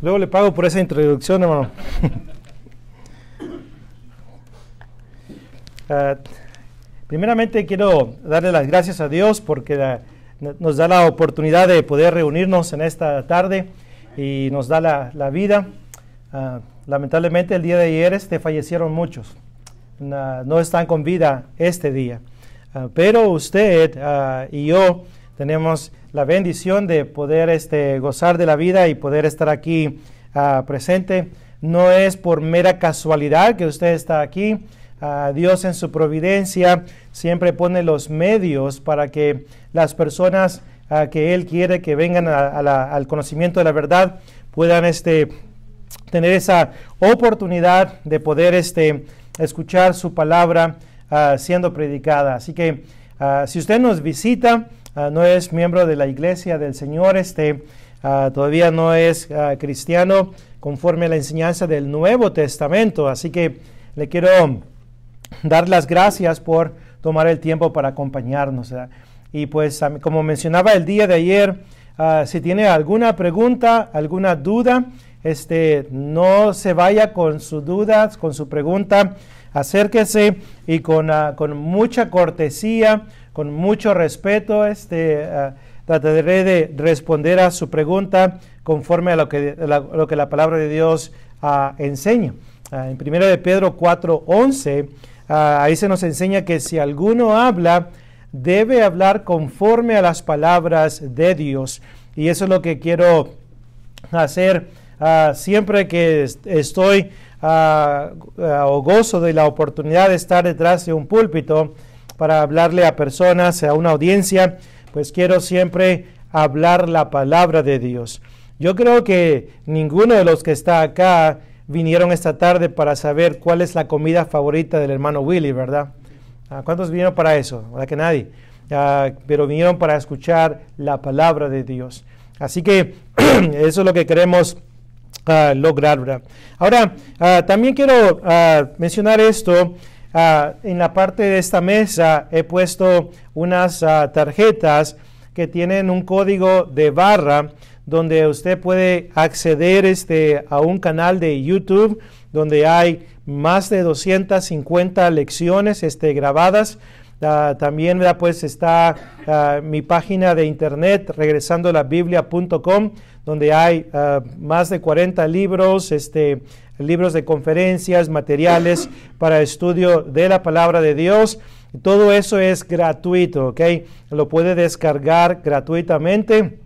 Luego le pago por esa introducción, hermano. Ah, primeramente quiero darle las gracias a Dios porque nos da la oportunidad de poder reunirnos en esta tarde y nos da la, vida. Ah, lamentablemente el día de ayer este fallecieron muchos. Ah, no están con vida este día. Ah, pero usted ah, y yo tenemos la bendición de poder este, gozar de la vida y poder estar aquí ah, presente. No es por mera casualidad que usted está aquí. Dios en su providencia siempre pone los medios para que las personas que Él quiere que vengan al conocimiento de la verdad puedan este, tener esa oportunidad de poder este, escuchar su palabra Ah, siendo predicada. Así que ah, si usted nos visita, ah, no es miembro de la iglesia del Señor, este, todavía no es cristiano conforme a la enseñanza del Nuevo Testamento. Así que le quiero dar las gracias por tomar el tiempo para acompañarnos. Y pues como mencionaba el día de ayer, si tiene alguna pregunta, alguna duda, este, no se vaya con su duda, con su pregunta acérquese y ah, con, mucha cortesía, con mucho respeto, este, ah, trataré de responder a su pregunta conforme a lo que la, lo que la palabra de Dios ah, enseña. en 1 de Pedro 4:11, ahí se nos enseña que si alguno habla, debe hablar conforme a las palabras de Dios. Y eso es lo que quiero hacer siempre que estoy o gozo de la oportunidad de estar detrás de un púlpito para hablarle a personas, a una audiencia, pues quiero siempre hablar la palabra de Dios. Yo creo que ninguno de los que está acá vinieron esta tarde para saber cuál es la comida favorita del hermano Willy, ¿verdad? Ah, ¿Cuántos vinieron para eso? ¿Verdad que nadie? Ah, pero vinieron para escuchar la palabra de Dios. Así que eso es lo que queremos lograr. Ahora, ah, también quiero ah, mencionar esto. Ah, en la parte de esta mesa he puesto unas tarjetas que tienen un código de barra donde usted puede acceder este, a un canal de YouTube donde hay más de 250 lecciones este, grabadas. también pues está mi página de internet regresando la regresandolabiblia.com donde hay ah, más de 40 libros, este, libros de conferencias, materiales para estudio de la palabra de Dios. Todo eso es gratuito, ¿ok? Lo puede descargar gratuitamente.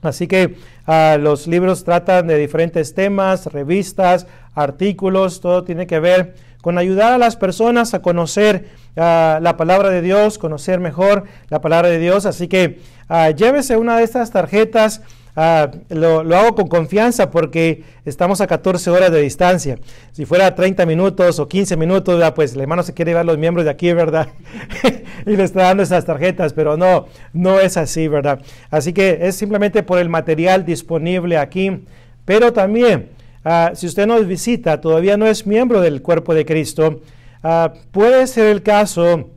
Así que ah, los libros tratan de diferentes temas, revistas, artículos, todo tiene que ver con ayudar a las personas a conocer ah, la palabra de Dios, conocer mejor la palabra de Dios. Así que llévese una de estas tarjetas Ah, lo, hago con confianza porque estamos a 14 horas de distancia. Si fuera 30 minutos o 15 minutos, pues la hermano se quiere llevar los miembros de aquí, ¿verdad? y le está dando esas tarjetas, pero no, no es así, ¿verdad? Así que es simplemente por el material disponible aquí, pero también... Ah, si usted nos visita, todavía no es miembro del cuerpo de Cristo, ah, puede ser el caso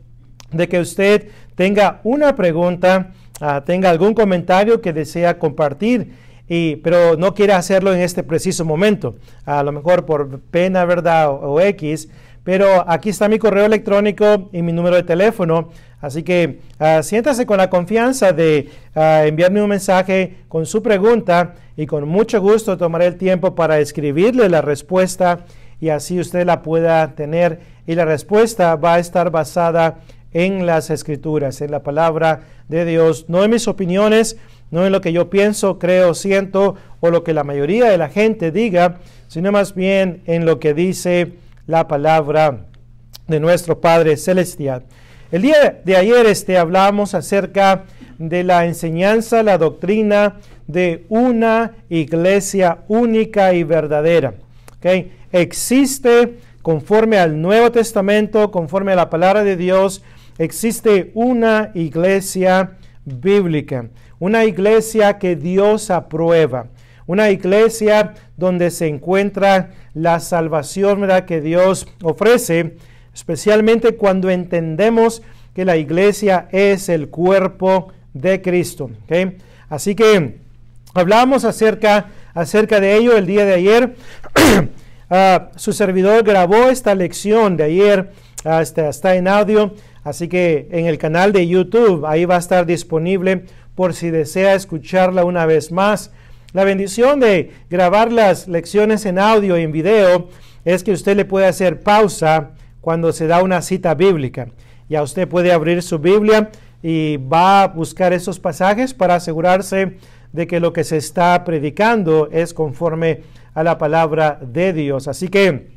de que usted tenga una pregunta Ah, tenga algún comentario que desea compartir, y, pero no quiere hacerlo en este preciso momento, a lo mejor por pena, ¿verdad? o, X. Pero aquí está mi correo electrónico y mi número de teléfono. Así que ah, siéntase con la confianza de ah, enviarme un mensaje con su pregunta y con mucho gusto tomaré el tiempo para escribirle la respuesta y así usted la pueda tener. Y la respuesta va a estar basada en las escrituras, en la palabra de Dios, no en mis opiniones, no en lo que yo pienso, creo, siento o lo que la mayoría de la gente diga, sino más bien en lo que dice la palabra de nuestro Padre Celestial. El día de ayer este, hablamos acerca de la enseñanza, la doctrina de una iglesia única y verdadera. Existe conforme al Nuevo Testamento, conforme a la palabra de Dios, existe una iglesia bíblica, una iglesia que Dios aprueba, una iglesia donde se encuentra la salvación que Dios ofrece, especialmente cuando entendemos que la iglesia es el cuerpo de Cristo. Así que hablamos acerca, acerca de ello el día de ayer. Ah, su servidor grabó esta lección de ayer, hasta ah, este, está en audio. Así que en el canal de YouTube, ahí va a estar disponible por si desea escucharla una vez más. La bendición de grabar las lecciones en audio y en video es que usted le puede hacer pausa cuando se da una cita bíblica. Ya usted puede abrir su Biblia y va a buscar esos pasajes para asegurarse de que lo que se está predicando es conforme a la palabra de Dios. Así que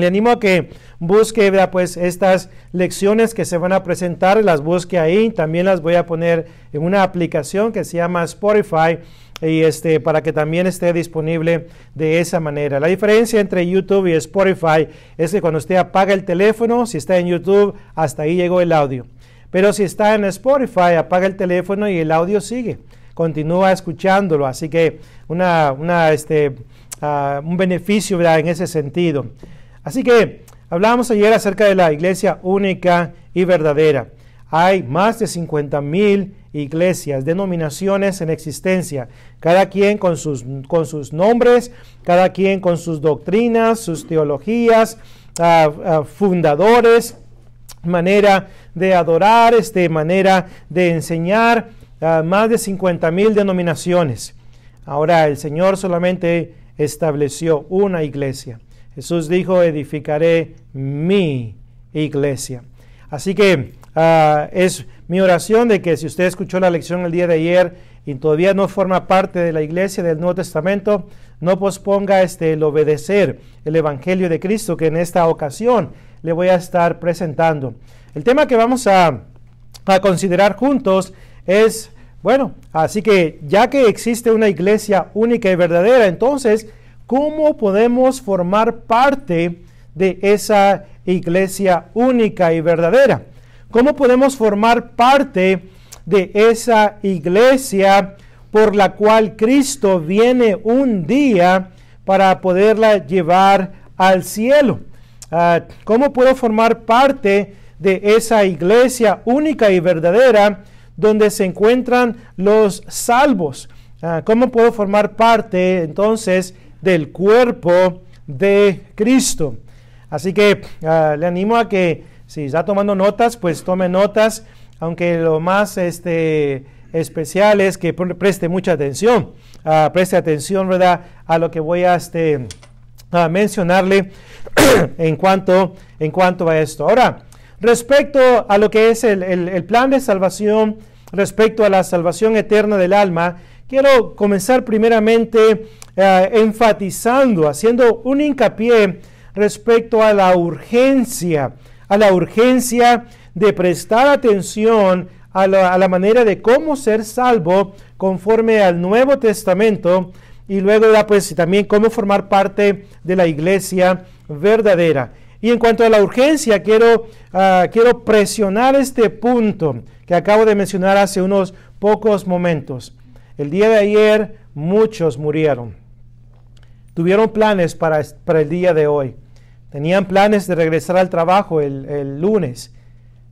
le animo a que busque pues estas lecciones que se van a presentar, las busque ahí. También las voy a poner en una aplicación que se llama Spotify y este para que también esté disponible de esa manera. La diferencia entre YouTube y Spotify es que cuando usted apaga el teléfono, si está en YouTube, hasta ahí llegó el audio. Pero si está en Spotify, apaga el teléfono y el audio sigue. Continúa escuchándolo. Así que una, este, ah, un beneficio ¿verdad? en ese sentido. Así que hablábamos ayer acerca de la iglesia única y verdadera. Hay más de 50 mil iglesias, denominaciones en existencia, cada quien con sus, nombres, cada quien con sus doctrinas, sus teologías, fundadores, manera de adorar, este, manera de enseñar, más de 50 mil denominaciones. Ahora el Señor solamente estableció una iglesia. Jesús dijo, edificaré mi iglesia. Así que ah, es mi oración de que si usted escuchó la lección el día de ayer y todavía no forma parte de la iglesia del Nuevo Testamento, no posponga este, el obedecer el Evangelio de Cristo que en esta ocasión le voy a estar presentando. El tema que vamos a, a considerar juntos es, bueno, así que ya que existe una iglesia única y verdadera, entonces ¿Cómo podemos formar parte de esa iglesia única y verdadera? ¿Cómo podemos formar parte de esa iglesia por la cual Cristo viene un día para poderla llevar al cielo? Ah, ¿Cómo puedo formar parte de esa iglesia única y verdadera donde se encuentran los salvos? Ah, ¿Cómo puedo formar parte entonces del cuerpo de Cristo. Así que ah, le animo a que si está tomando notas, pues tome notas, aunque lo más este, especial es que preste mucha atención, ah, preste atención, ¿verdad?, a lo que voy a, este, mencionarle en, cuanto, en cuanto a esto. Ahora, respecto a lo que es el plan de salvación, respecto a la salvación eterna del alma, Quiero comenzar primeramente eh, enfatizando, haciendo un hincapié respecto a la urgencia, a la urgencia de prestar atención a la, manera de cómo ser salvo conforme al Nuevo Testamento y luego pues también cómo formar parte de la iglesia verdadera. Y en cuanto a la urgencia, quiero, ah, quiero presionar este punto que acabo de mencionar hace unos pocos momentos. El día de ayer muchos murieron. Tuvieron planes para, para el día de hoy. Tenían planes de regresar al trabajo el, lunes,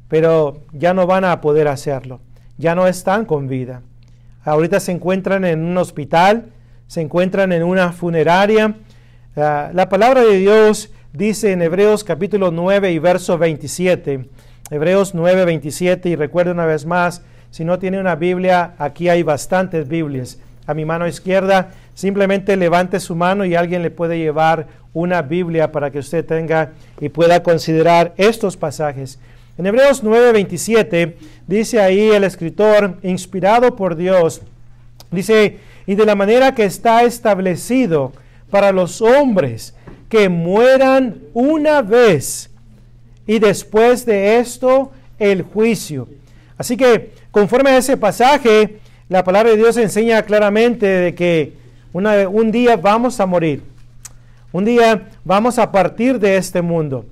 pero ya no van a poder hacerlo. Ya no están con vida. Ahorita se encuentran en un hospital, se encuentran en una funeraria. Ah, la palabra de Dios dice en Hebreos capítulo 9 y verso 27. Hebreos 9, 27, y recuerda una vez más, si no tiene una Biblia, aquí hay bastantes Biblias. A mi mano izquierda, simplemente levante su mano y alguien le puede llevar una Biblia para que usted tenga y pueda considerar estos pasajes. En Hebreos 9:27 dice ahí el escritor, inspirado por Dios, dice, y de la manera que está establecido para los hombres que mueran una vez y después de esto el juicio. Así que Conforme a ese pasaje, la palabra de Dios enseña claramente de que un día vamos a morir. Un día vamos a partir de este mundo.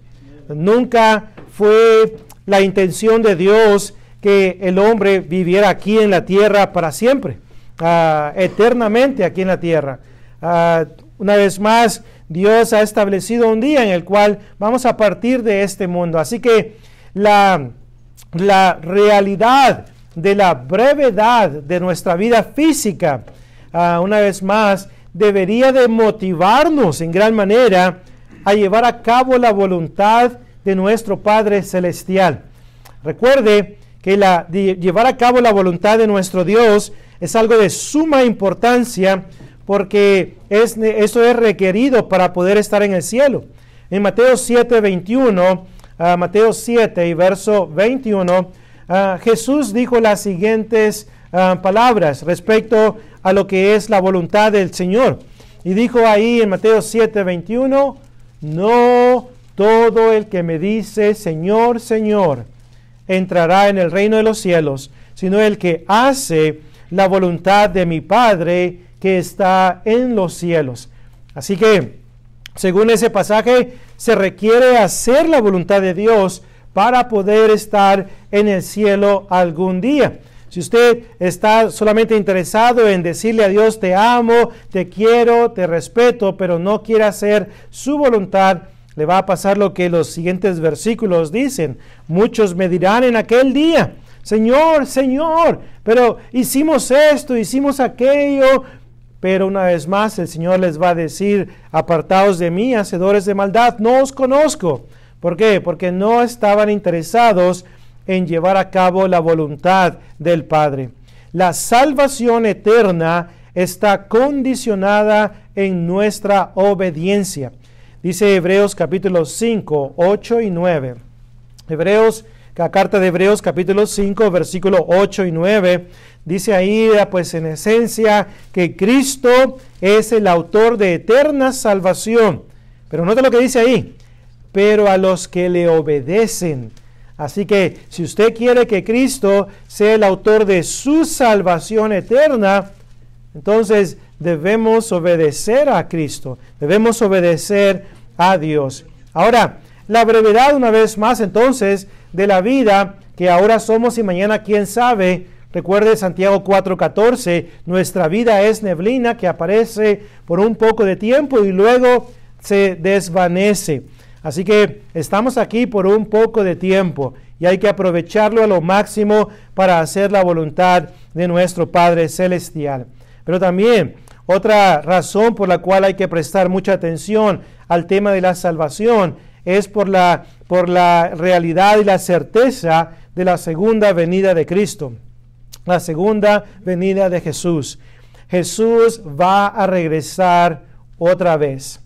Nunca fue la intención de Dios que el hombre viviera aquí en la tierra para siempre, ah, eternamente aquí en la tierra. Ah, una vez más, Dios ha establecido un día en el cual vamos a partir de este mundo. Así que la, la realidad de la brevedad de nuestra vida física, ah, una vez más, debería de motivarnos en gran manera a llevar a cabo la voluntad de nuestro Padre Celestial. Recuerde que llevar a cabo la voluntad de nuestro Dios es algo de suma importancia porque es, eso es requerido para poder estar en el cielo. En Mateo 7, 21, ah, Mateo 7 y verso 21, Ah, Jesús dijo las siguientes ah, palabras respecto a lo que es la voluntad del Señor. Y dijo ahí en Mateo 7, 21, no todo el que me dice, Señor, Señor, entrará en el reino de los cielos, sino el que hace la voluntad de mi Padre que está en los cielos. Así que, según ese pasaje, se requiere hacer la voluntad de Dios para poder estar en el cielo algún día. Si usted está solamente interesado en decirle a Dios, te amo, te quiero, te respeto, pero no quiere hacer su voluntad, le va a pasar lo que los siguientes versículos dicen. Muchos me dirán en aquel día, Señor, Señor, pero hicimos esto, hicimos aquello. Pero una vez más el Señor les va a decir, apartaos de mí, hacedores de maldad, no os conozco. ¿Por qué? Porque no estaban interesados en llevar a cabo la voluntad del Padre. La salvación eterna está condicionada en nuestra obediencia. Dice Hebreos capítulo 5, 8 y 9. Hebreos, la carta de Hebreos capítulo 5, versículo 8 y 9, dice ahí, ah, pues en esencia, que Cristo es el autor de eterna salvación. Pero nota lo que dice ahí, pero a los que le obedecen. Así que si usted quiere que Cristo sea el autor de su salvación eterna, entonces debemos obedecer a Cristo, debemos obedecer a Dios. Ahora, la brevedad una vez más entonces de la vida que ahora somos y mañana quién sabe. Recuerde Santiago 4:14, nuestra vida es neblina que aparece por un poco de tiempo y luego se desvanece. Así que estamos aquí por un poco de tiempo y hay que aprovecharlo a lo máximo para hacer la voluntad de nuestro Padre Celestial. Pero también otra razón por la cual hay que prestar mucha atención al tema de la salvación es por la, por la realidad y la certeza de la segunda venida de Cristo, la segunda venida de Jesús. Jesús va a regresar otra vez.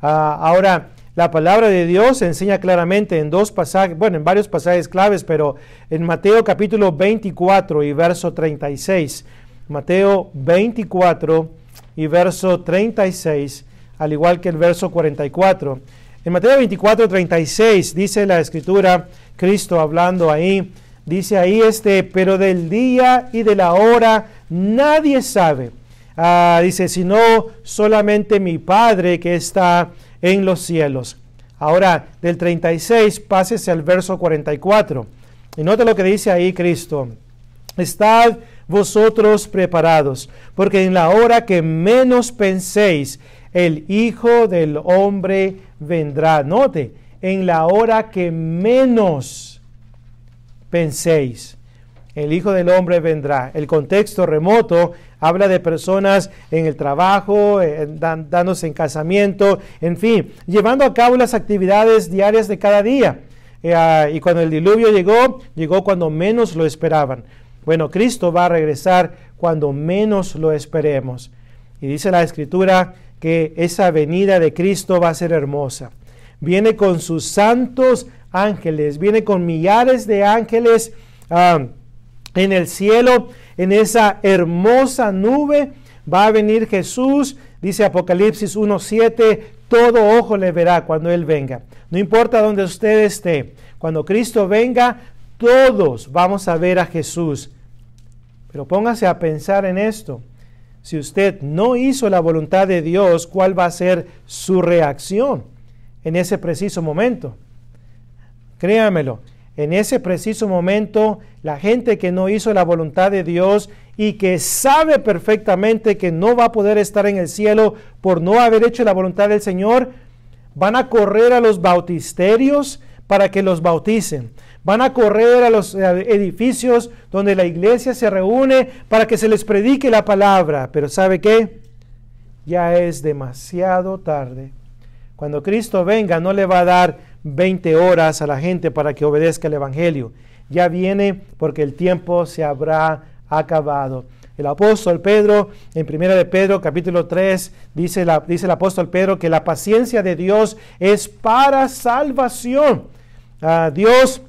Ah, ahora, la palabra de Dios enseña claramente en dos pasajes, bueno, en varios pasajes claves, pero en Mateo capítulo 24 y verso 36. Mateo 24 y verso 36, al igual que el verso 44. En Mateo 24, 36 dice la escritura, Cristo hablando ahí, dice ahí este, pero del día y de la hora nadie sabe. Ah, dice, sino solamente mi Padre que está en los cielos. Ahora, del 36, pásese al verso 44. Y note lo que dice ahí Cristo. Estad vosotros preparados, porque en la hora que menos penséis, el Hijo del Hombre vendrá. Note, en la hora que menos penséis el Hijo del Hombre vendrá. El contexto remoto habla de personas en el trabajo, eh, dándose en casamiento, en fin, llevando a cabo las actividades diarias de cada día. Eh, ah, y cuando el diluvio llegó, llegó cuando menos lo esperaban. Bueno, Cristo va a regresar cuando menos lo esperemos. Y dice la Escritura que esa venida de Cristo va a ser hermosa. Viene con sus santos ángeles, viene con millares de ángeles. Ah, en el cielo, en esa hermosa nube, va a venir Jesús, dice Apocalipsis 1.7, todo ojo le verá cuando Él venga. No importa donde usted esté, cuando Cristo venga, todos vamos a ver a Jesús. Pero póngase a pensar en esto. Si usted no hizo la voluntad de Dios, ¿cuál va a ser su reacción en ese preciso momento? Créamelo, en ese preciso momento, la gente que no hizo la voluntad de Dios y que sabe perfectamente que no va a poder estar en el cielo por no haber hecho la voluntad del Señor, van a correr a los bautisterios para que los bauticen. Van a correr a los eh, edificios donde la iglesia se reúne para que se les predique la palabra. Pero ¿sabe qué? Ya es demasiado tarde. Cuando Cristo venga no le va a dar 20 horas a la gente para que obedezca el Evangelio. Ya viene porque el tiempo se habrá acabado. El apóstol Pedro, en 1 de Pedro capítulo 3, dice, la, dice el apóstol Pedro que la paciencia de Dios es para salvación. Ah, Dios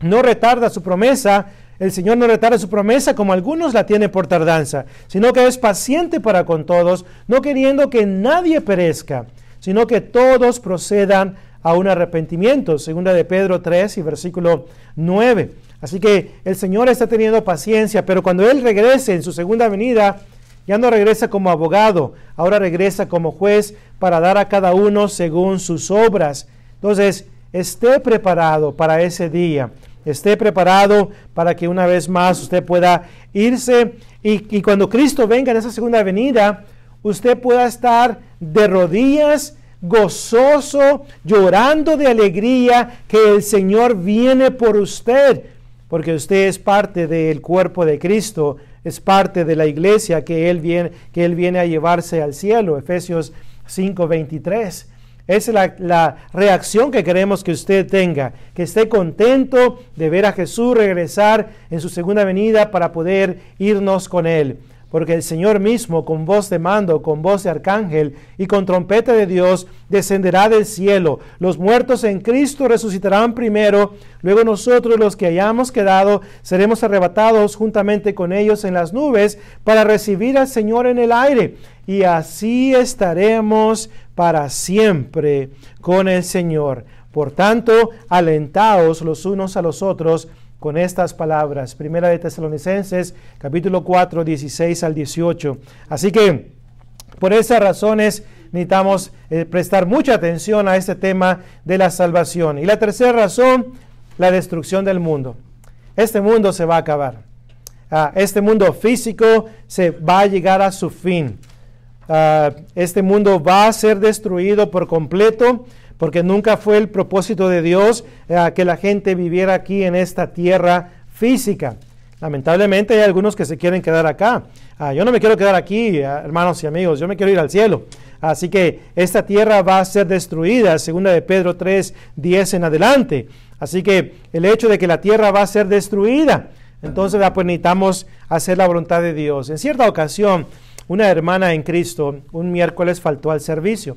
no retarda su promesa, el Señor no retarda su promesa como algunos la tienen por tardanza, sino que es paciente para con todos, no queriendo que nadie perezca, sino que todos procedan a un arrepentimiento, segunda de Pedro 3 y versículo 9. Así que el Señor está teniendo paciencia, pero cuando Él regrese en su segunda venida, ya no regresa como abogado, ahora regresa como juez para dar a cada uno según sus obras. Entonces, esté preparado para ese día, esté preparado para que una vez más usted pueda irse y, y cuando Cristo venga en esa segunda venida, usted pueda estar de rodillas gozoso, llorando de alegría que el Señor viene por usted, porque usted es parte del cuerpo de Cristo, es parte de la iglesia que Él viene, que él viene a llevarse al cielo, Efesios 5:23. Esa es la, reacción que queremos que usted tenga, que esté contento de ver a Jesús regresar en su segunda venida para poder irnos con Él porque el Señor mismo, con voz de mando, con voz de arcángel y con trompeta de Dios, descenderá del cielo. Los muertos en Cristo resucitarán primero, luego nosotros los que hayamos quedado seremos arrebatados juntamente con ellos en las nubes para recibir al Señor en el aire. Y así estaremos para siempre con el Señor. Por tanto, alentaos los unos a los otros con estas palabras. Primera de Tesalonicenses, capítulo 4, 16 al 18. Así que por esas razones necesitamos eh, prestar mucha atención a este tema de la salvación. Y la tercera razón, la destrucción del mundo. Este mundo se va a acabar. Ah, este mundo físico se va a llegar a su fin. Ah, este mundo va a ser destruido por completo porque nunca fue el propósito de Dios eh, que la gente viviera aquí en esta tierra física. Lamentablemente hay algunos que se quieren quedar acá. Ah, yo no me quiero quedar aquí, ah, hermanos y amigos, yo me quiero ir al cielo. Así que esta tierra va a ser destruida, segunda de Pedro 3, 10 en adelante. Así que el hecho de que la tierra va a ser destruida, entonces la ah, pues necesitamos hacer la voluntad de Dios. En cierta ocasión, una hermana en Cristo un miércoles faltó al servicio.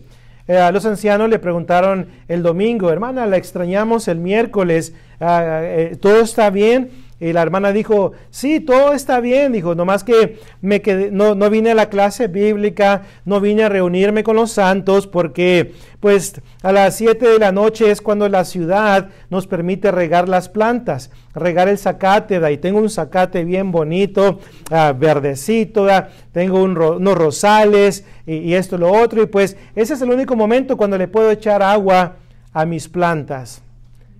Eh, a los ancianos le preguntaron el domingo, hermana, la extrañamos el miércoles, ah, eh, todo está bien. Y la hermana dijo, sí, todo está bien, dijo, nomás que me quedé, no, vine a la clase bíblica, no vine a reunirme con los santos, porque pues a las 7 de la noche es cuando la ciudad nos permite regar las plantas, regar el zacate, de ahí tengo un zacate bien bonito, ah, verdecito, tengo un unos rosales y, y esto, lo otro, y pues ese es el único momento cuando le puedo echar agua a mis plantas.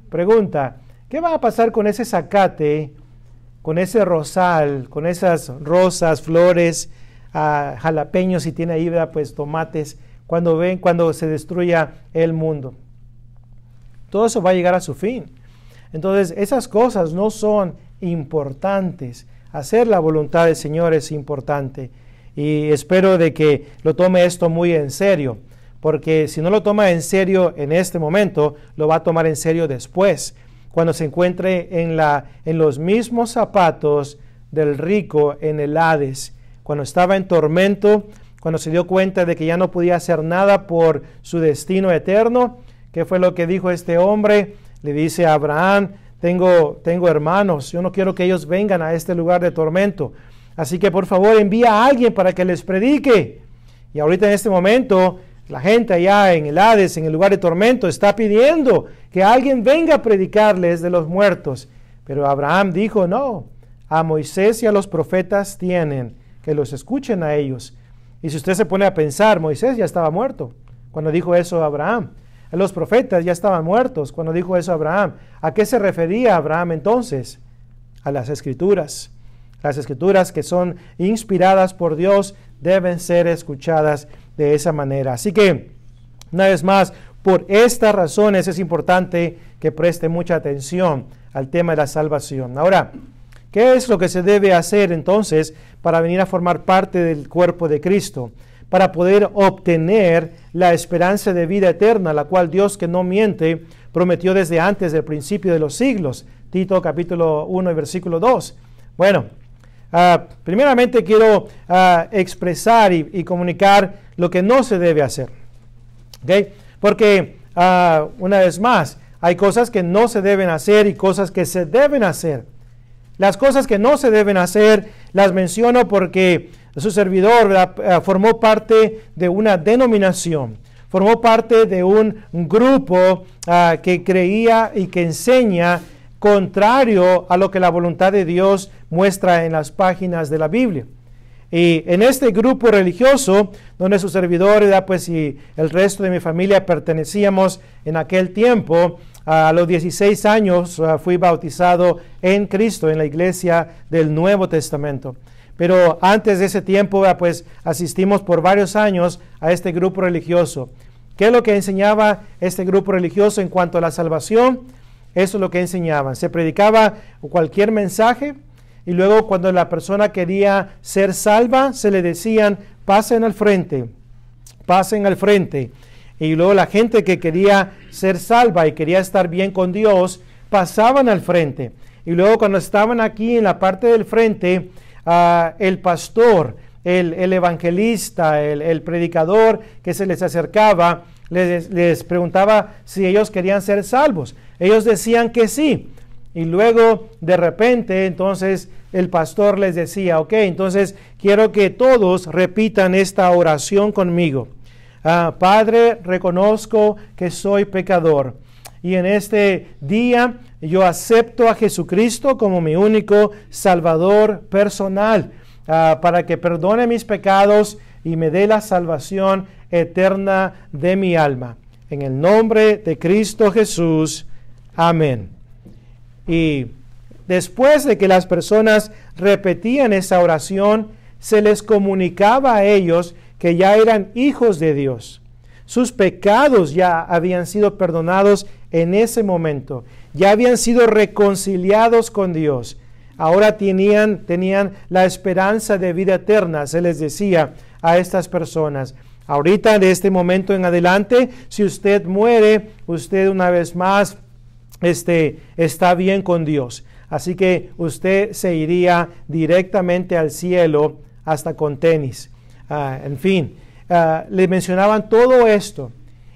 Pregunta. ¿Qué va a pasar con ese zacate, con ese rosal, con esas rosas, flores, ah, jalapeños, si tiene ahí, pues tomates, cuando, ven, cuando se destruya el mundo? Todo eso va a llegar a su fin. Entonces, esas cosas no son importantes. Hacer la voluntad del Señor es importante. Y espero de que lo tome esto muy en serio, porque si no lo toma en serio en este momento, lo va a tomar en serio después cuando se encuentre en, la, en los mismos zapatos del rico en el Hades, cuando estaba en tormento, cuando se dio cuenta de que ya no podía hacer nada por su destino eterno. ¿Qué fue lo que dijo este hombre? Le dice a Abraham, tengo, tengo hermanos, yo no quiero que ellos vengan a este lugar de tormento. Así que por favor envía a alguien para que les predique. Y ahorita en este momento la gente allá en el Hades, en el lugar de tormento, está pidiendo que alguien venga a predicarles de los muertos. Pero Abraham dijo, no, a Moisés y a los profetas tienen, que los escuchen a ellos. Y si usted se pone a pensar, Moisés ya estaba muerto cuando dijo eso a Abraham. Los profetas ya estaban muertos cuando dijo eso a Abraham. ¿A qué se refería Abraham entonces? A las escrituras. Las escrituras que son inspiradas por Dios deben ser escuchadas de esa manera. Así que, una vez más, por estas razones es importante que preste mucha atención al tema de la salvación. Ahora, ¿qué es lo que se debe hacer entonces para venir a formar parte del cuerpo de Cristo? Para poder obtener la esperanza de vida eterna, la cual Dios que no miente prometió desde antes del principio de los siglos. Tito capítulo 1 y versículo 2. Bueno, Ah, primeramente quiero ah, expresar y, comunicar lo que no se debe hacer. Porque, ah, una vez más, hay cosas que no se deben hacer y cosas que se deben hacer. Las cosas que no se deben hacer las menciono porque su servidor formó parte de una denominación, formó parte de un grupo que creía y que enseña contrario a lo que la voluntad de Dios muestra en las páginas de la Biblia. Y en este grupo religioso, donde su servidor, pues y el resto de mi familia pertenecíamos en aquel tiempo, a los 16 años ah, fui bautizado en Cristo, en la iglesia del Nuevo Testamento. Pero antes de ese tiempo, pues asistimos por varios años a este grupo religioso. ¿Qué es lo que enseñaba este grupo religioso en cuanto a la salvación? Eso es lo que enseñaban. Se predicaba cualquier mensaje y luego cuando la persona quería ser salva, se le decían, pasen al frente, pasen al frente. Y luego la gente que quería ser salva y quería estar bien con Dios, pasaban al frente. Y luego cuando estaban aquí en la parte del frente, ah, el pastor, el, el evangelista, el, el predicador que se les acercaba, les, preguntaba si ellos querían ser salvos. Ellos decían que sí. Y luego, de repente, entonces el pastor les decía, ok, entonces quiero que todos repitan esta oración conmigo. Ah, Padre, reconozco que soy pecador. Y en este día yo acepto a Jesucristo como mi único Salvador personal, ah, para que perdone mis pecados y me dé la salvación eterna de mi alma. En el nombre de Cristo Jesús. Amén. Y después de que las personas repetían esa oración, se les comunicaba a ellos que ya eran hijos de Dios. Sus pecados ya habían sido perdonados en ese momento. Ya habían sido reconciliados con Dios. Ahora tenían, tenían la esperanza de vida eterna. Se les decía, a estas personas. Ahorita, de este momento en adelante, si usted muere, usted una vez más este, está bien con Dios. Así que usted se iría directamente al cielo hasta con tenis. Ah, en fin, ah, le mencionaban todo esto.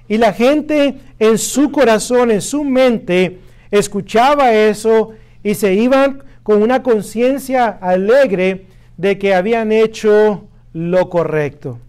Y la gente en su corazón, en su mente, escuchaba eso y se iban con una conciencia alegre de que habían hecho lo correcto.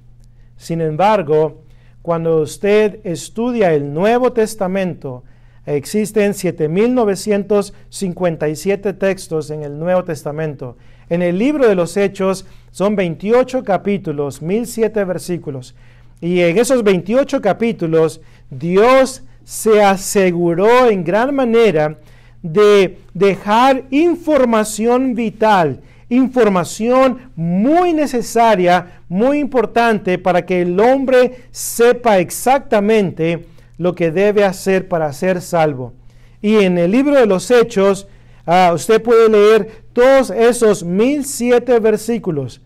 Sin embargo, cuando usted estudia el Nuevo Testamento, existen 7.957 textos en el Nuevo Testamento. En el libro de los Hechos son 28 capítulos, 1.007 versículos. Y en esos 28 capítulos, Dios se aseguró en gran manera de dejar información vital, información muy necesaria, muy importante para que el hombre sepa exactamente lo que debe hacer para ser salvo. Y en el libro de los Hechos, ah, usted puede leer todos esos mil siete versículos.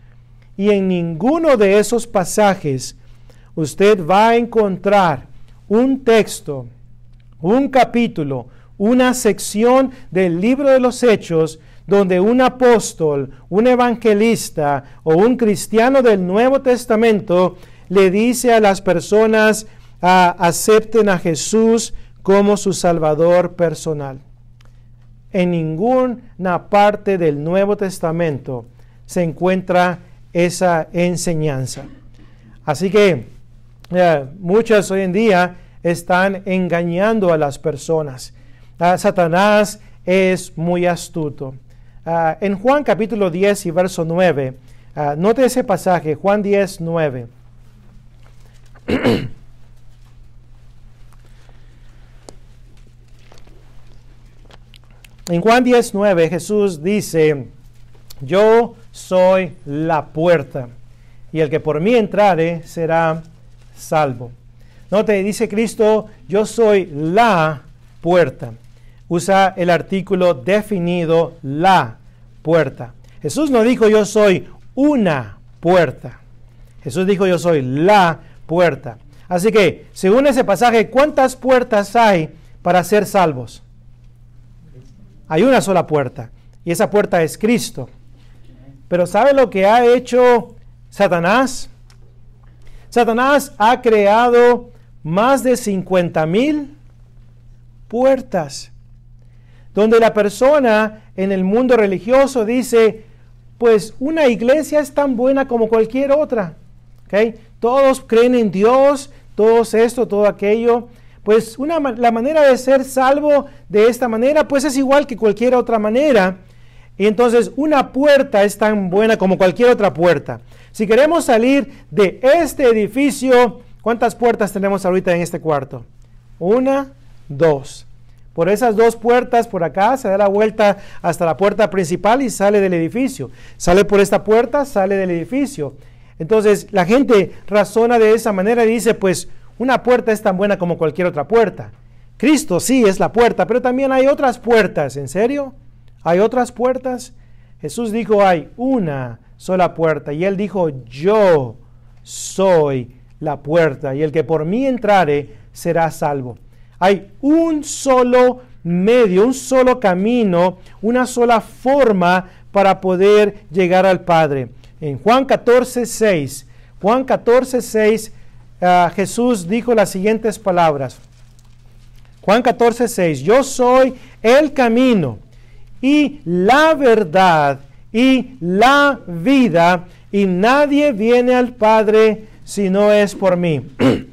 Y en ninguno de esos pasajes usted va a encontrar un texto, un capítulo, una sección del libro de los Hechos donde un apóstol, un evangelista o un cristiano del Nuevo Testamento le dice a las personas, ah, acepten a Jesús como su Salvador personal. En ninguna parte del Nuevo Testamento se encuentra esa enseñanza. Así que eh, muchas hoy en día están engañando a las personas. Ah, Satanás es muy astuto. Ah, en Juan capítulo 10 y verso 9, ah, note ese pasaje, Juan 10, 9. en Juan 10, 9 Jesús dice, yo soy la puerta, y el que por mí entrare será salvo. Note, dice Cristo, yo soy la puerta. Usa el artículo definido la Jesús no dijo yo soy una puerta. Jesús dijo yo soy la puerta. Así que, según ese pasaje, ¿cuántas puertas hay para ser salvos? Hay una sola puerta y esa puerta es Cristo. Pero ¿sabe lo que ha hecho Satanás? Satanás ha creado más de 50 mil puertas donde la persona en el mundo religioso dice, pues una iglesia es tan buena como cualquier otra. Todos creen en Dios, todos esto, todo aquello. Pues una, la manera de ser salvo de esta manera, pues es igual que cualquier otra manera. Y entonces una puerta es tan buena como cualquier otra puerta. Si queremos salir de este edificio, ¿cuántas puertas tenemos ahorita en este cuarto? Una, dos por esas dos puertas por acá, se da la vuelta hasta la puerta principal y sale del edificio. Sale por esta puerta, sale del edificio. Entonces la gente razona de esa manera y dice, pues una puerta es tan buena como cualquier otra puerta. Cristo sí es la puerta, pero también hay otras puertas, ¿en serio? ¿Hay otras puertas? Jesús dijo, hay una sola puerta. Y él dijo, yo soy la puerta, y el que por mí entrare será salvo. Hay un solo medio, un solo camino, una sola forma para poder llegar al Padre. En Juan 14, 6, Juan 14, 6, ah, Jesús dijo las siguientes palabras. Juan 14, 6, yo soy el camino y la verdad y la vida, y nadie viene al Padre si no es por mí.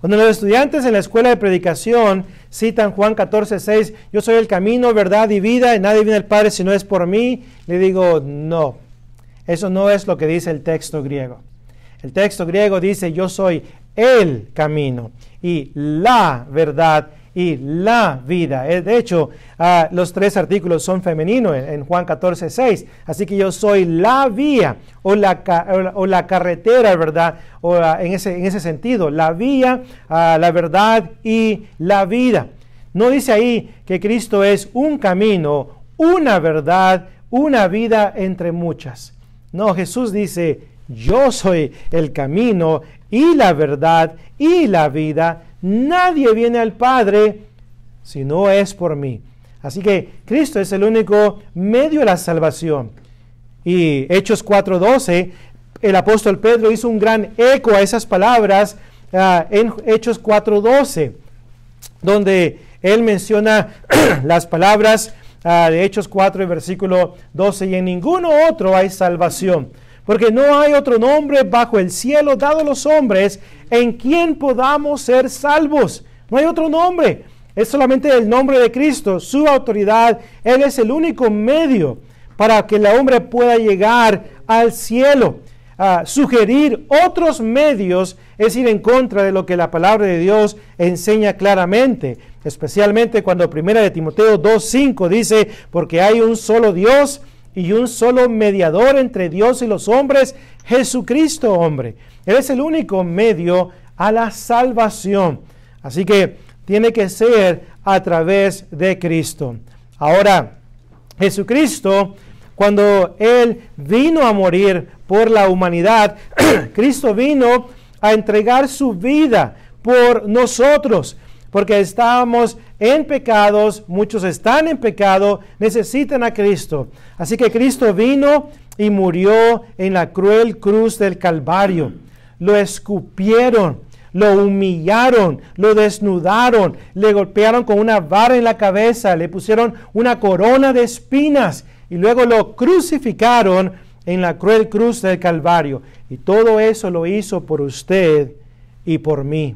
Cuando los estudiantes en la escuela de predicación citan Juan 14, 6, yo soy el camino, verdad y vida, y nadie viene al Padre si no es por mí, le digo, no, eso no es lo que dice el texto griego. El texto griego dice, yo soy el camino y la verdad y la vida. Eh, de hecho, ah, los tres artículos son femeninos en, Juan 14, 6. Así que yo soy la vía o la, o la, carretera, ¿verdad? O, ah, en, ese, en, ese, sentido, la vía, ah, la verdad y la vida. No dice ahí que Cristo es un camino, una verdad, una vida entre muchas. No, Jesús dice, yo soy el camino y la verdad y la vida Nadie viene al Padre si no es por mí. Así que Cristo es el único medio de la salvación. Y Hechos 4:12, el apóstol Pedro hizo un gran eco a esas palabras ah, en Hechos 4:12, donde él menciona las palabras ah, de Hechos 4, versículo 12, y en ninguno otro hay salvación porque no hay otro nombre bajo el cielo dado a los hombres en quien podamos ser salvos. No hay otro nombre, es solamente el nombre de Cristo, su autoridad. Él es el único medio para que el hombre pueda llegar al cielo. Ah, sugerir otros medios es ir en contra de lo que la palabra de Dios enseña claramente, especialmente cuando 1 de Timoteo 2:5 dice, porque hay un solo Dios y un solo mediador entre Dios y los hombres, Jesucristo hombre. Él es el único medio a la salvación. Así que tiene que ser a través de Cristo. Ahora, Jesucristo, cuando Él vino a morir por la humanidad, Cristo vino a entregar su vida por nosotros, porque estábamos en pecados, muchos están en pecado, necesitan a Cristo. Así que Cristo vino y murió en la cruel cruz del Calvario. Lo escupieron, lo humillaron, lo desnudaron, le golpearon con una vara en la cabeza, le pusieron una corona de espinas y luego lo crucificaron en la cruel cruz del Calvario. Y todo eso lo hizo por usted y por mí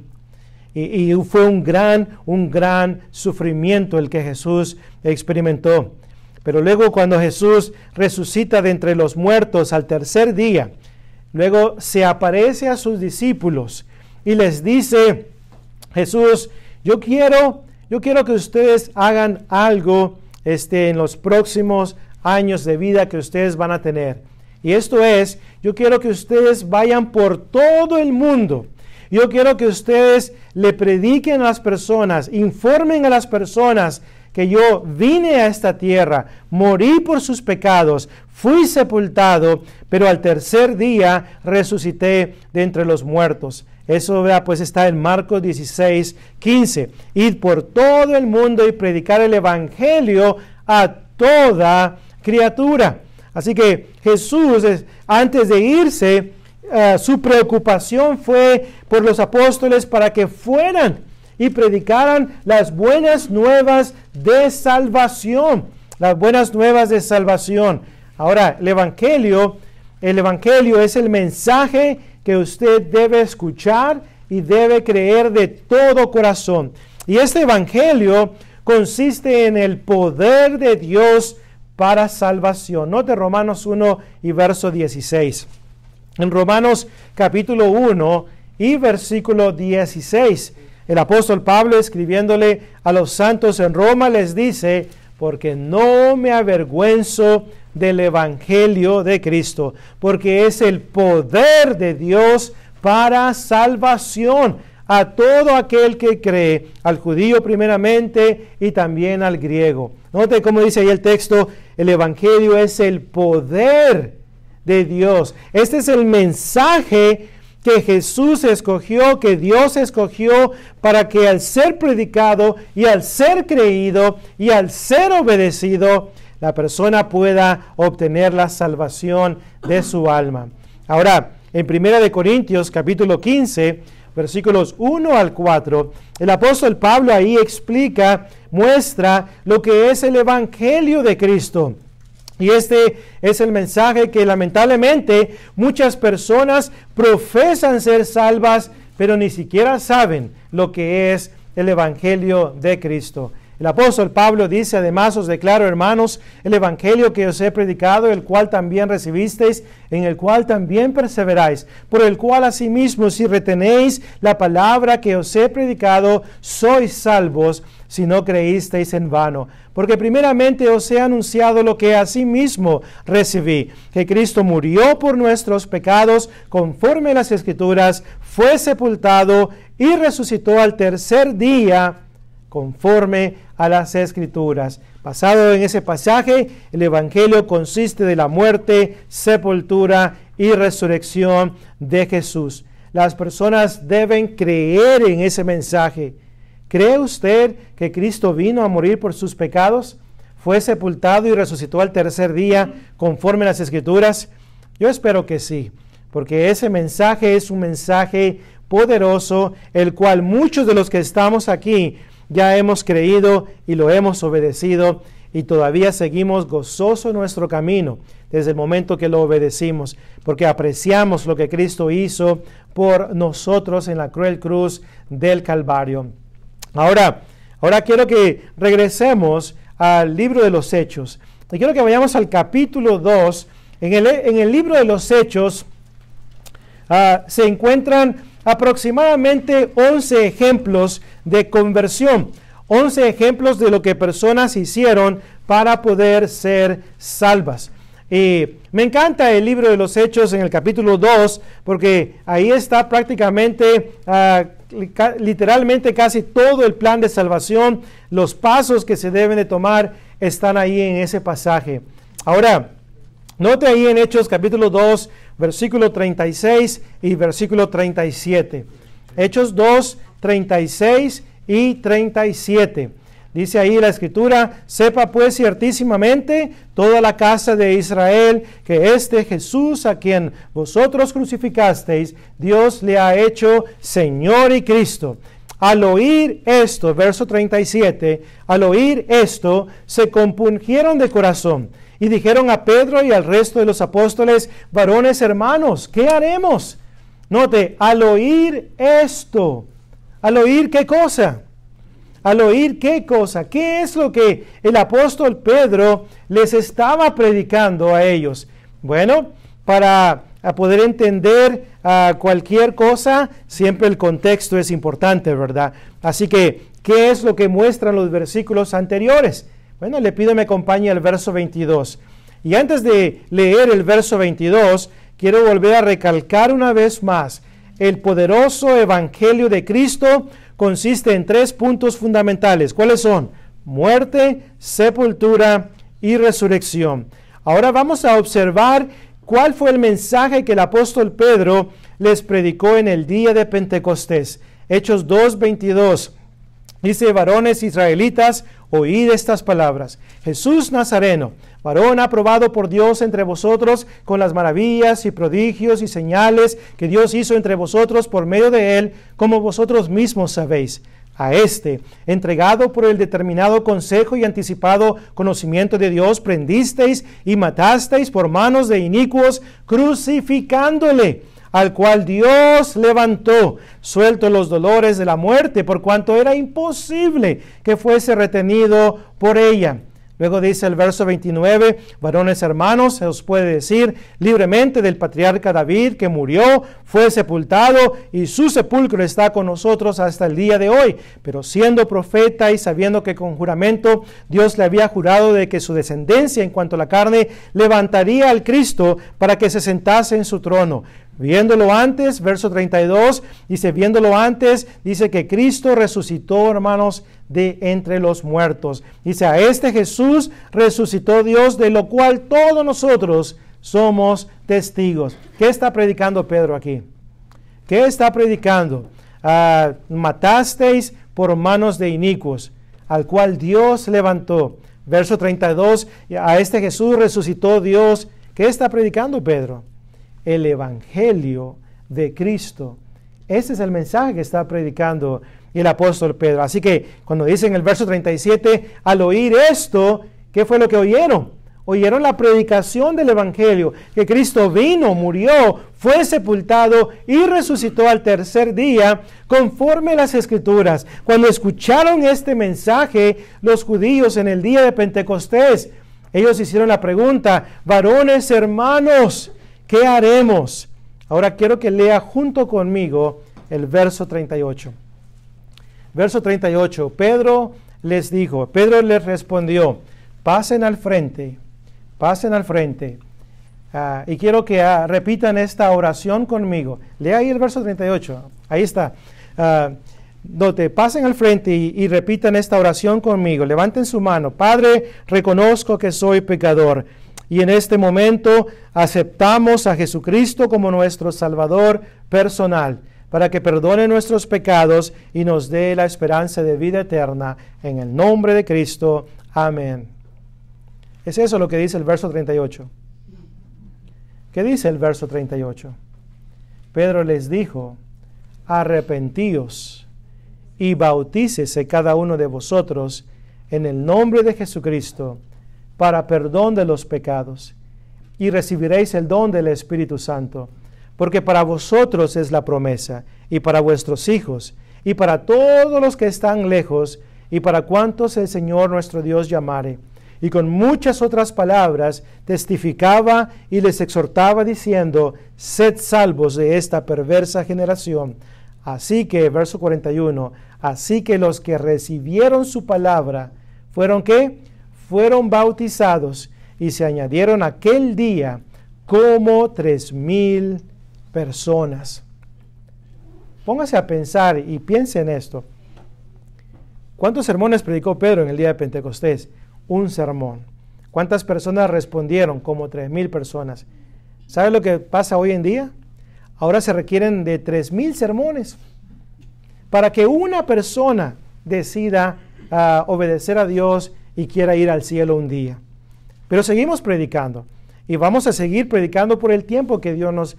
y, fue un gran, un gran sufrimiento el que Jesús experimentó. Pero luego cuando Jesús resucita de entre los muertos al tercer día, luego se aparece a sus discípulos y les dice, Jesús, yo quiero, yo quiero que ustedes hagan algo este, en los próximos años de vida que ustedes van a tener. Y esto es, yo quiero que ustedes vayan por todo el mundo yo quiero que ustedes le prediquen a las personas, informen a las personas que yo vine a esta tierra, morí por sus pecados, fui sepultado, pero al tercer día resucité de entre los muertos. Eso vea, pues está en Marcos 16, 15. Id por todo el mundo y predicar el Evangelio a toda criatura. Así que Jesús, antes de irse, eh, su preocupación fue por los apóstoles para que fueran y predicaran las buenas nuevas de salvación. Las buenas nuevas de salvación. Ahora, el Evangelio, el Evangelio es el mensaje que usted debe escuchar y debe creer de todo corazón. Y este Evangelio consiste en el poder de Dios para salvación. Note Romanos 1 y verso 16. En Romanos capítulo 1 y versículo 16, el apóstol Pablo escribiéndole a los santos en Roma les dice, porque no me avergüenzo del Evangelio de Cristo, porque es el poder de Dios para salvación a todo aquel que cree, al judío primeramente y también al griego. Note cómo dice ahí el texto, el Evangelio es el poder de Dios. Este es el mensaje que Jesús escogió, que Dios escogió para que al ser predicado y al ser creído y al ser obedecido, la persona pueda obtener la salvación de su alma. Ahora, en 1 Corintios capítulo 15, versículos 1 al 4, el apóstol Pablo ahí explica, muestra lo que es el Evangelio de Cristo. Y este es el mensaje que lamentablemente muchas personas profesan ser salvas, pero ni siquiera saben lo que es el Evangelio de Cristo. El apóstol Pablo dice, además os declaro, hermanos, el Evangelio que os he predicado, el cual también recibisteis, en el cual también perseveráis, por el cual asimismo, si retenéis la palabra que os he predicado, sois salvos, si no creísteis en vano. Porque primeramente os he anunciado lo que asimismo recibí, que Cristo murió por nuestros pecados, conforme las Escrituras, fue sepultado y resucitó al tercer día, conforme a las escrituras. pasado en ese pasaje, el Evangelio consiste de la muerte, sepultura y resurrección de Jesús. Las personas deben creer en ese mensaje. ¿Cree usted que Cristo vino a morir por sus pecados? ¿Fue sepultado y resucitó al tercer día conforme a las escrituras? Yo espero que sí, porque ese mensaje es un mensaje poderoso, el cual muchos de los que estamos aquí ya hemos creído y lo hemos obedecido y todavía seguimos gozoso nuestro camino desde el momento que lo obedecimos, porque apreciamos lo que Cristo hizo por nosotros en la cruel cruz del Calvario. Ahora, ahora quiero que regresemos al libro de los Hechos. Y quiero que vayamos al capítulo 2. En el, libro de los Hechos ah, se encuentran aproximadamente 11 ejemplos de conversión, 11 ejemplos de lo que personas hicieron para poder ser salvas. Y me encanta el libro de los Hechos en el capítulo 2, porque ahí está prácticamente, ah, literalmente casi todo el plan de salvación, los pasos que se deben de tomar están ahí en ese pasaje. Ahora, note ahí en Hechos capítulo 2, versículo 36 y versículo 37. Hechos 2, 36 y 37. Dice ahí la escritura, sepa pues ciertísimamente toda la casa de Israel que este Jesús a quien vosotros crucificasteis, Dios le ha hecho Señor y Cristo. Al oír esto, verso 37, al oír esto, se compungieron de corazón y dijeron a Pedro y al resto de los apóstoles, varones hermanos, ¿qué haremos? Note, al oír esto, al oír qué cosa, al oír qué cosa, qué es lo que el apóstol Pedro les estaba predicando a ellos. Bueno, para poder entender cualquier cosa, siempre el contexto es importante, ¿verdad? Así que, ¿qué es lo que muestran los versículos anteriores? Bueno, le pido que me acompañe al verso 22. Y antes de leer el verso 22, quiero volver a recalcar una vez más, el poderoso evangelio de Cristo consiste en tres puntos fundamentales. ¿Cuáles son? Muerte, sepultura y resurrección. Ahora vamos a observar cuál fue el mensaje que el apóstol Pedro les predicó en el día de Pentecostés. Hechos 2, 22. Dice, varones israelitas, oíd estas palabras. Jesús Nazareno, varón aprobado por Dios entre vosotros con las maravillas y prodigios y señales que Dios hizo entre vosotros por medio de él, como vosotros mismos sabéis. A este, entregado por el determinado consejo y anticipado conocimiento de Dios, prendisteis y matasteis por manos de inicuos, crucificándole al cual Dios levantó, suelto los dolores de la muerte, por cuanto era imposible que fuese retenido por ella. Luego dice el verso 29, varones hermanos, se os puede decir libremente del patriarca David que murió, fue sepultado y su sepulcro está con nosotros hasta el día de hoy. Pero siendo profeta y sabiendo que con juramento Dios le había jurado de que su descendencia en cuanto a la carne levantaría al Cristo para que se sentase en su trono Viéndolo antes, verso 32, dice, viéndolo antes, dice que Cristo resucitó, hermanos, de entre los muertos. Dice, a este Jesús resucitó Dios, de lo cual todos nosotros somos testigos. ¿Qué está predicando Pedro aquí? ¿Qué está predicando? Ah, matasteis por manos de inicuos, al cual Dios levantó. Verso 32, a este Jesús resucitó Dios. ¿Qué está predicando Pedro? el Evangelio de Cristo. Ese es el mensaje que está predicando el apóstol Pedro. Así que cuando dice en el verso 37, al oír esto, ¿qué fue lo que oyeron? Oyeron la predicación del Evangelio, que Cristo vino, murió, fue sepultado y resucitó al tercer día, conforme las escrituras. Cuando escucharon este mensaje, los judíos en el día de Pentecostés, ellos hicieron la pregunta, varones hermanos, ¿Qué haremos? Ahora quiero que lea junto conmigo el verso 38. Verso 38. Pedro les dijo, Pedro les respondió, pasen al frente, pasen al frente. Ah, y quiero que ah, repitan esta oración conmigo. Lea ahí el verso 38. Ahí está. Ah, dote, pasen al frente y repitan esta oración conmigo. Levanten su mano. Padre, reconozco que soy pecador y en este momento aceptamos a Jesucristo como nuestro Salvador personal para que perdone nuestros pecados y nos dé la esperanza de vida eterna. En el nombre de Cristo. Amén. Es eso lo que dice el verso 38. ¿Qué dice el verso 38? Pedro les dijo, arrepentíos y bautícese cada uno de vosotros en el nombre de Jesucristo para perdón de los pecados, y recibiréis el don del Espíritu Santo, porque para vosotros es la promesa, y para vuestros hijos, y para todos los que están lejos, y para cuantos el Señor nuestro Dios llamare. Y con muchas otras palabras testificaba y les exhortaba diciendo, sed salvos de esta perversa generación. Así que, verso 41, así que los que recibieron su palabra fueron que fueron bautizados y se añadieron aquel día como tres mil personas. Póngase a pensar y piense en esto. ¿Cuántos sermones predicó Pedro en el día de Pentecostés? Un sermón. ¿Cuántas personas respondieron? Como tres mil personas. ¿Sabe lo que pasa hoy en día? Ahora se requieren de tres mil sermones para que una persona decida ah, obedecer a Dios y quiera ir al cielo un día. Pero seguimos predicando y vamos a seguir predicando por el tiempo que Dios nos,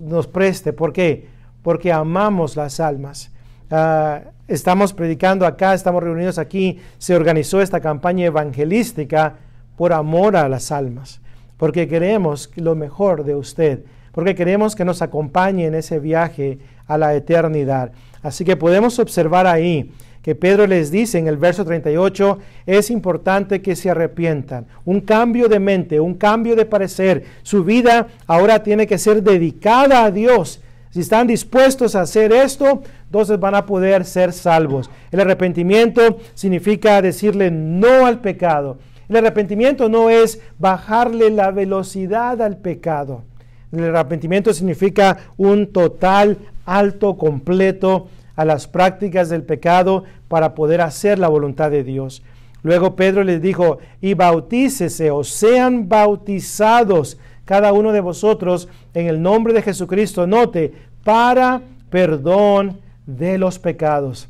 nos, preste. ¿Por qué? Porque amamos las almas. Ah, estamos predicando acá, estamos reunidos aquí, se organizó esta campaña evangelística por amor a las almas, porque queremos lo mejor de usted, porque queremos que nos acompañe en ese viaje a la eternidad. Así que podemos observar ahí que Pedro les dice en el verso 38, es importante que se arrepientan. Un cambio de mente, un cambio de parecer. Su vida ahora tiene que ser dedicada a Dios. Si están dispuestos a hacer esto, entonces van a poder ser salvos. El arrepentimiento significa decirle no al pecado. El arrepentimiento no es bajarle la velocidad al pecado. El arrepentimiento significa un total, alto, completo a las prácticas del pecado para poder hacer la voluntad de Dios. Luego Pedro les dijo, y bautícese o sean bautizados cada uno de vosotros en el nombre de Jesucristo, note, para perdón de los pecados.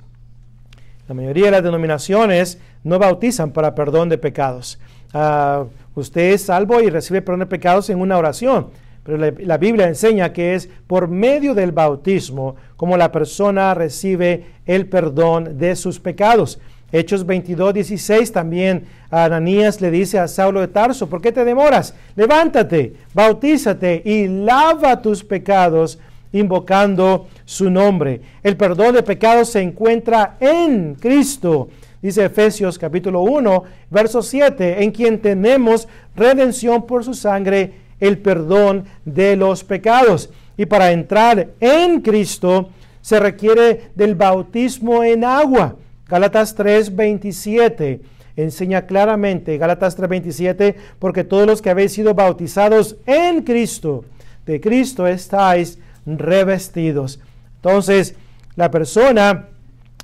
La mayoría de las denominaciones no bautizan para perdón de pecados. Ah, usted es salvo y recibe perdón de pecados en una oración pero la, Biblia enseña que es por medio del bautismo como la persona recibe el perdón de sus pecados. Hechos 22, 16 también a Ananías le dice a Saulo de Tarso, ¿por qué te demoras? Levántate, bautízate y lava tus pecados invocando su nombre. El perdón de pecados se encuentra en Cristo. Dice Efesios capítulo 1, verso 7, en quien tenemos redención por su sangre el perdón de los pecados. Y para entrar en Cristo se requiere del bautismo en agua. Gálatas 3:27 enseña claramente, Gálatas 3:27, porque todos los que habéis sido bautizados en Cristo, de Cristo estáis revestidos. Entonces, la persona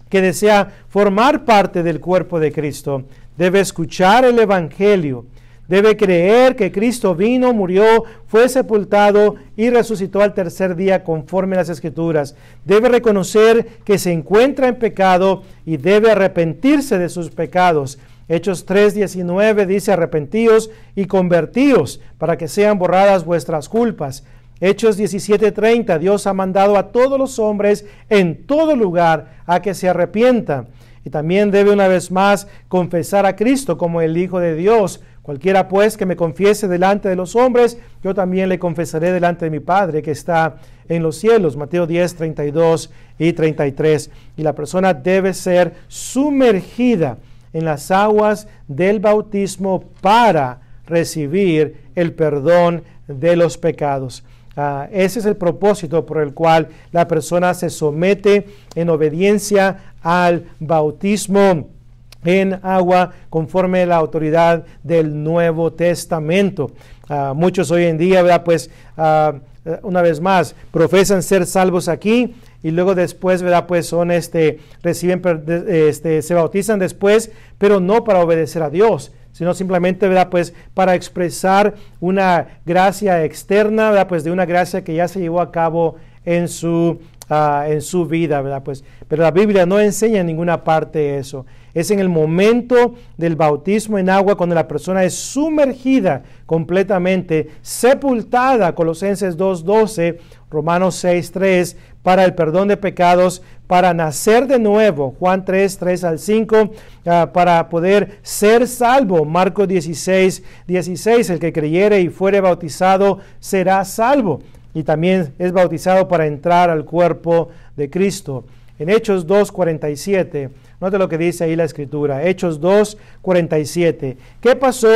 que desea formar parte del cuerpo de Cristo debe escuchar el Evangelio Debe creer que Cristo vino, murió, fue sepultado y resucitó al tercer día conforme las escrituras. Debe reconocer que se encuentra en pecado y debe arrepentirse de sus pecados. Hechos 3:19 dice, arrepentíos y convertíos para que sean borradas vuestras culpas. Hechos 17:30, Dios ha mandado a todos los hombres en todo lugar a que se arrepientan. Y también debe una vez más confesar a Cristo como el Hijo de Dios Cualquiera pues que me confiese delante de los hombres, yo también le confesaré delante de mi Padre que está en los cielos. Mateo 10, 32 y 33. Y la persona debe ser sumergida en las aguas del bautismo para recibir el perdón de los pecados. Ah, ese es el propósito por el cual la persona se somete en obediencia al bautismo en agua conforme la autoridad del Nuevo Testamento. Ah, muchos hoy en día, ¿verdad? Pues ah, eh, una vez más, profesan ser salvos aquí y luego después, ¿verdad? Pues son, este, reciben, este, se bautizan después, pero no para obedecer a Dios sino simplemente, ¿verdad? Pues para expresar una gracia externa, ¿verdad? Pues de una gracia que ya se llevó a cabo en su Ah, en su vida, ¿verdad? Pues, pero la Biblia no enseña en ninguna parte eso. Es en el momento del bautismo en agua cuando la persona es sumergida completamente, sepultada, Colosenses 2.12, Romanos 6.3, para el perdón de pecados, para nacer de nuevo, Juan 3, 3 al 5, ah, para poder ser salvo, Marcos 16, 16, el que creyere y fuere bautizado será salvo y también es bautizado para entrar al cuerpo de Cristo. En Hechos 2.47, note lo que dice ahí la escritura, Hechos 2.47. ¿Qué pasó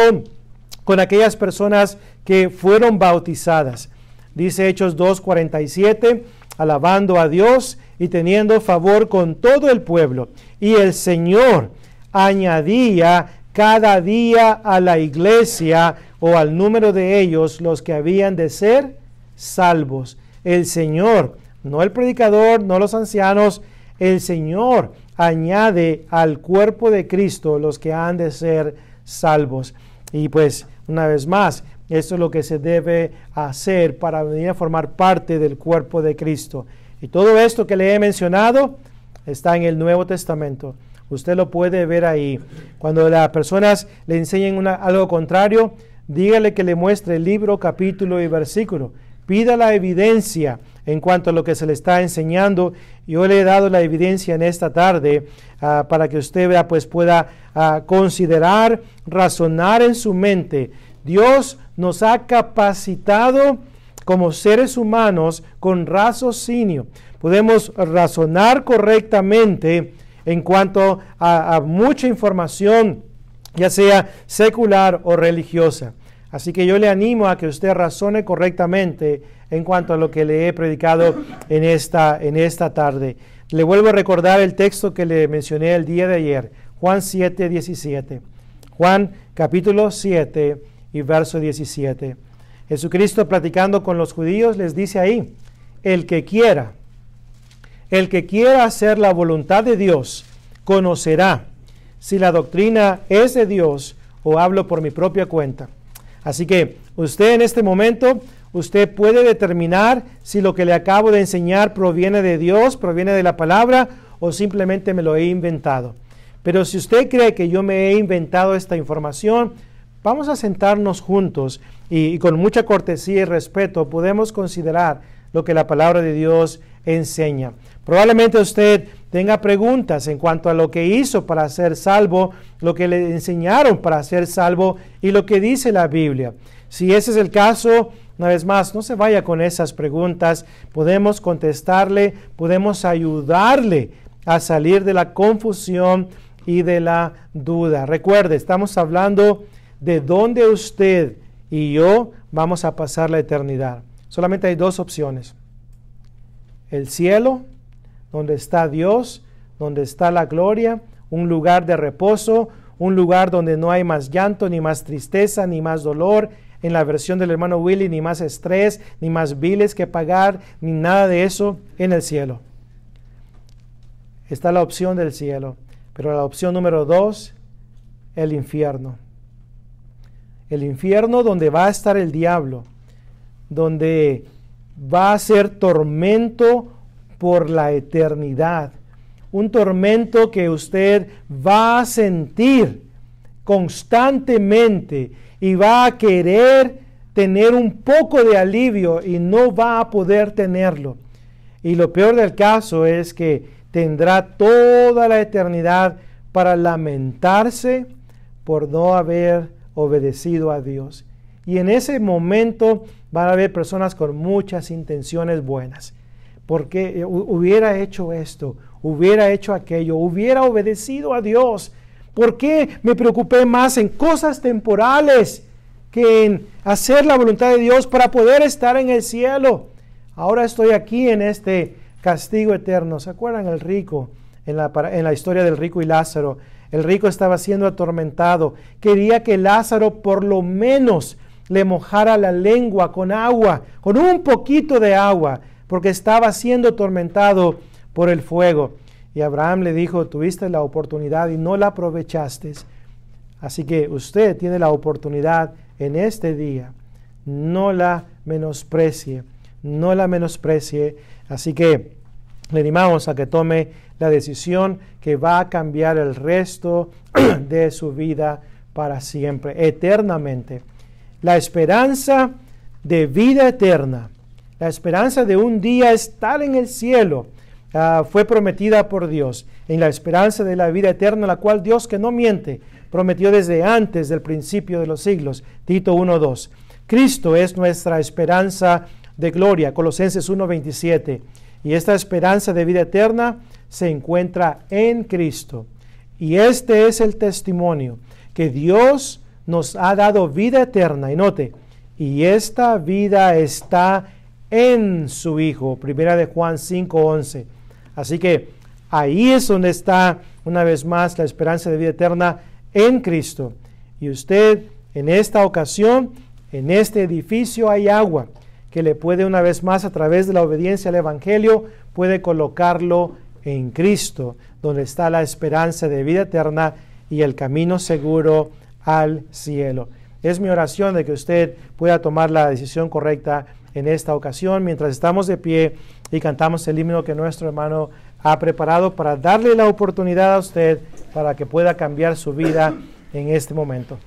con aquellas personas que fueron bautizadas? Dice Hechos 2.47, alabando a Dios y teniendo favor con todo el pueblo. Y el Señor añadía cada día a la iglesia o al número de ellos los que habían de ser salvos. El Señor, no el predicador, no los ancianos, el Señor añade al cuerpo de Cristo los que han de ser salvos. Y pues, una vez más, esto es lo que se debe hacer para venir a formar parte del cuerpo de Cristo. Y todo esto que le he mencionado está en el Nuevo Testamento. Usted lo puede ver ahí. Cuando las personas le enseñen algo contrario, dígale que le muestre el libro, capítulo y versículo pida la evidencia en cuanto a lo que se le está enseñando. Yo le he dado la evidencia en esta tarde ah, para que usted vea, pues pueda ah, considerar, razonar en su mente. Dios nos ha capacitado como seres humanos con raciocinio. Podemos razonar correctamente en cuanto a mucha información, ya sea secular o religiosa. Así que yo le animo a que usted razone correctamente en cuanto a lo que le he predicado en esta, en esta tarde. Le vuelvo a recordar el texto que le mencioné el día de ayer, Juan 7, 17. Juan capítulo 7 y verso 17. Jesucristo platicando con los judíos les dice ahí, el que quiera, el que quiera hacer la voluntad de Dios, conocerá si la doctrina es de Dios o hablo por mi propia cuenta. Así que usted en este momento, usted puede determinar si lo que le acabo de enseñar proviene de Dios, proviene de la palabra o simplemente me lo he inventado. Pero si usted cree que yo me he inventado esta información, vamos a sentarnos juntos y, y con mucha cortesía y respeto podemos considerar lo que la palabra de Dios enseña. Probablemente usted tenga preguntas en cuanto a lo que hizo para ser salvo, lo que le enseñaron para ser salvo y lo que dice la Biblia. Si ese es el caso, una vez más, no se vaya con esas preguntas. Podemos contestarle, podemos ayudarle a salir de la confusión y de la duda. Recuerde, estamos hablando de dónde usted y yo vamos a pasar la eternidad solamente hay dos opciones. El cielo, donde está Dios, donde está la gloria, un lugar de reposo, un lugar donde no hay más llanto, ni más tristeza, ni más dolor. En la versión del hermano Willy, ni más estrés, ni más biles que pagar, ni nada de eso en el cielo. Está la opción del cielo. Pero la opción número dos, el infierno. El infierno donde va a estar el diablo donde va a ser tormento por la eternidad. Un tormento que usted va a sentir constantemente y va a querer tener un poco de alivio y no va a poder tenerlo. Y lo peor del caso es que tendrá toda la eternidad para lamentarse por no haber obedecido a Dios. Y en ese momento van a haber personas con muchas intenciones buenas. Porque eh, hubiera hecho esto, hubiera hecho aquello, hubiera obedecido a Dios. ¿Por qué me preocupé más en cosas temporales que en hacer la voluntad de Dios para poder estar en el cielo? Ahora estoy aquí en este castigo eterno. ¿Se acuerdan el rico? En la, en la, historia del rico y Lázaro. El rico estaba siendo atormentado. Quería que Lázaro por lo menos le mojara la lengua con agua, con un poquito de agua, porque estaba siendo tormentado por el fuego. Y Abraham le dijo, tuviste la oportunidad y no la aprovechaste. Así que usted tiene la oportunidad en este día. No la menosprecie, no la menosprecie. Así que le animamos a que tome la decisión que va a cambiar el resto de su vida para siempre, eternamente la esperanza de vida eterna. La esperanza de un día estar en el cielo ah, fue prometida por Dios. En la esperanza de la vida eterna, la cual Dios que no miente, prometió desde antes del principio de los siglos. Tito 1.2. Cristo es nuestra esperanza de gloria. Colosenses 1.27. Y esta esperanza de vida eterna se encuentra en Cristo. Y este es el testimonio, que Dios nos ha dado vida eterna. Y note, y esta vida está en su Hijo. Primera de Juan 5:11. Así que ahí es donde está, una vez más, la esperanza de vida eterna en Cristo. Y usted, en esta ocasión, en este edificio hay agua que le puede, una vez más, a través de la obediencia al Evangelio, puede colocarlo en Cristo, donde está la esperanza de vida eterna y el camino seguro al cielo. Es mi oración de que usted pueda tomar la decisión correcta en esta ocasión mientras estamos de pie y cantamos el himno que nuestro hermano ha preparado para darle la oportunidad a usted para que pueda cambiar su vida en este momento.